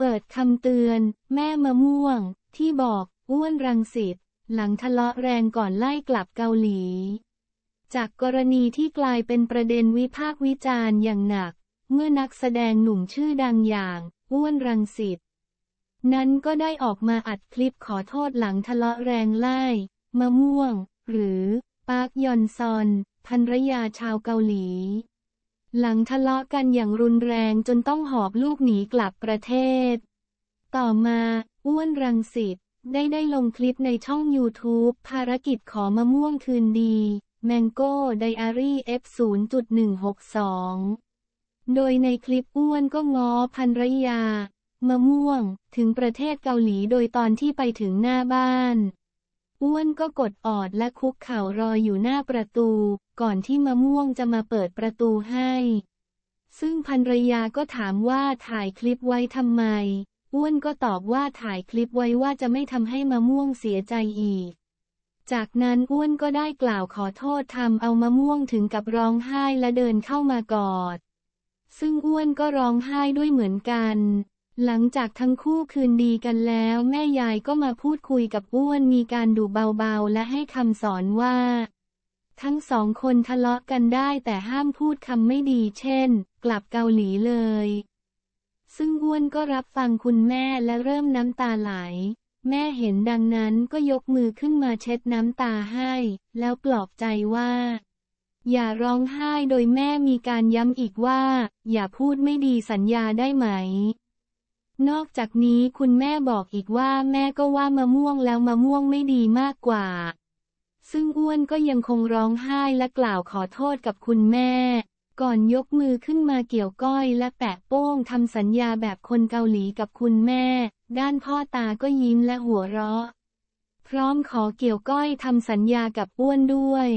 เปิดคำเตือน แม่มะม่วง ที่บอกอ้วนรังสิตหลังทะเลาะแรงก่อนไล่กลับเกาหลี จากกรณีที่กลายเป็นประเด็นวิพากษ์วิจารณ์อย่างหนัก เมื่อนักแสดงหนุ่มชื่อดังอย่างอ้วนรังสิตนั้นก็ได้ออกมาอัดคลิปขอโทษหลังทะเลาะแรงไล่ มะม่วง หรือ ปาร์กยอนซอน ภรรยาชาวเกาหลีหลังทะเลาะกันอย่างรุนแรงจนต้องหอบลูกหนีกลับประเทศ ต่อมา อ้วนรังสิตได้ได้ลงคลิปในช่อง YouTube ภารกิจขอมะม่วงคืนดี Mango Diary F 0.162โดยในคลิปอ้วนก็ง้อพันรยา มะม่วง ถึงประเทศเกาหลีโดยตอนที่ไปถึงหน้าบ้านอ้วนก็กดออดและคุกเข่ารออยู่หน้าประตู ก่อนที่มะม่วงจะมาเปิดประตูให้ ซึ่งภรรยาก็ถามว่าถ่ายคลิปไว้ทำไม อ้วนก็ตอบว่าถ่ายคลิปไว้ ว่าจะไม่ทำให้มะม่วงเสียใจอีก จากนั้น อ้วนก็ได้กล่าวขอโทษทำเอามะม่วงถึงกับร้องไห้และเดินเข้ามากอด ซึ่งอ้วนก็ร้องไห้ด้วยเหมือนกันหลังจากทั้งคู่คืนดีกันแล้ว แม่ยายก็มาพูดคุยกับอ้วนมีการดูเบาๆและให้คำสอนว่า ทั้งสองคนทะเลาะกันได้แต่ห้ามพูดคำไม่ดีเช่น กลับเกาหลีเลย ซึ่งอ้วนก็รับฟังคุณแม่และเริ่มน้ำตาไหลแม่เห็นดังนั้นก็ยกมือขึ้นมาเช็ดน้ำตาให้ แล้วปลอบใจว่า อย่าร้องไห้โดยแม่มีการย้ำอีกว่า อย่าพูดไม่ดีสัญญาได้ไหมนอกจากนี้คุณแม่บอกอีกว่าแม่ก็ว่ามะม่วงแล้วมะม่วงไม่ดีมากกว่า ซึ่งอ้วนก็ยังคงร้องไห้และกล่าวขอโทษกับคุณแม่ ก่อนยกมือขึ้นมาเกี่ยวก้อยและแปะโป้งทำสัญญาแบบคนเกาหลีกับคุณแม่ ด้านพ่อตาก็ยิ้มและหัวเราะ พร้อมขอเกี่ยวก้อยทำสัญญากับอ้วนด้วย